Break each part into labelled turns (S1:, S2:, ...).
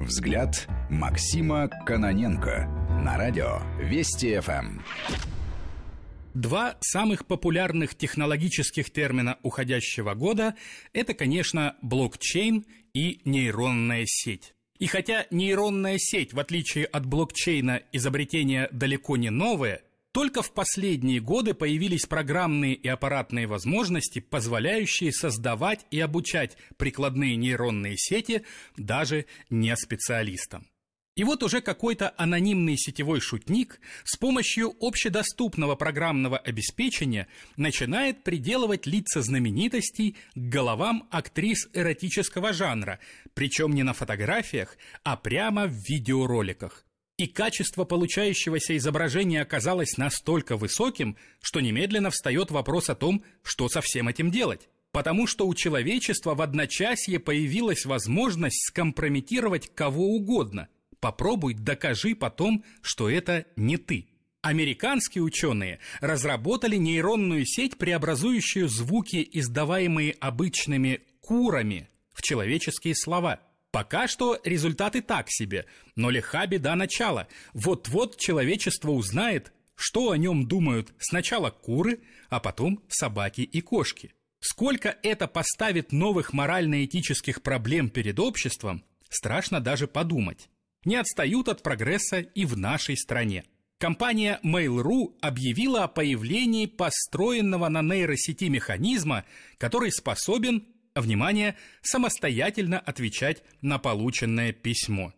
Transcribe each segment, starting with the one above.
S1: Взгляд Максима Каноненко на радио Вести ФМ. Эм». Два самых популярных технологических термина уходящего года – это, конечно, блокчейн и нейронная сеть. И хотя нейронная сеть, в отличие от блокчейна, изобретение далеко не новое – только в последние годы появились программные и аппаратные возможности, позволяющие создавать и обучать прикладные нейронные сети даже не специалистам. И вот уже какой-то анонимный сетевой шутник с помощью общедоступного программного обеспечения начинает приделывать лица знаменитостей к головам актрис эротического жанра, причем не на фотографиях, а прямо в видеороликах и качество получающегося изображения оказалось настолько высоким, что немедленно встает вопрос о том, что со всем этим делать. Потому что у человечества в одночасье появилась возможность скомпрометировать кого угодно. Попробуй докажи потом, что это не ты. Американские ученые разработали нейронную сеть, преобразующую звуки, издаваемые обычными курами, в человеческие слова – Пока что результаты так себе, но лиха беда начала. Вот-вот человечество узнает, что о нем думают сначала куры, а потом собаки и кошки. Сколько это поставит новых морально-этических проблем перед обществом, страшно даже подумать. Не отстают от прогресса и в нашей стране. Компания Mail.ru объявила о появлении построенного на нейросети механизма, который способен внимание, самостоятельно отвечать на полученное письмо.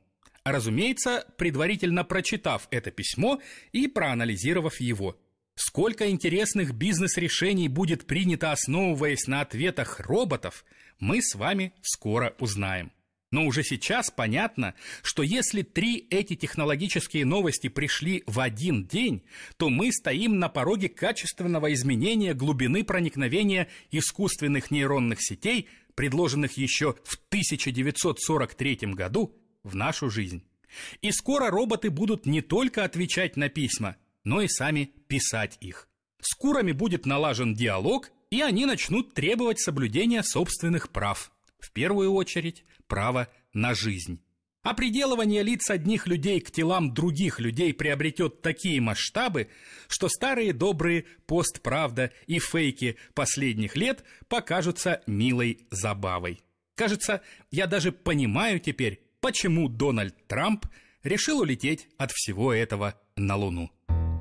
S1: Разумеется, предварительно прочитав это письмо и проанализировав его. Сколько интересных бизнес-решений будет принято, основываясь на ответах роботов, мы с вами скоро узнаем. Но уже сейчас понятно, что если три эти технологические новости пришли в один день, то мы стоим на пороге качественного изменения глубины проникновения искусственных нейронных сетей, предложенных еще в 1943 году, в нашу жизнь. И скоро роботы будут не только отвечать на письма, но и сами писать их. С курами будет налажен диалог, и они начнут требовать соблюдения собственных прав – в первую очередь, право на жизнь. А приделывание лиц одних людей к телам других людей приобретет такие масштабы, что старые добрые постправда и фейки последних лет покажутся милой забавой. Кажется, я даже понимаю теперь, почему Дональд Трамп решил улететь от всего этого на Луну.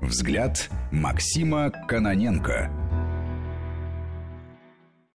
S1: Взгляд Максима Каноненко –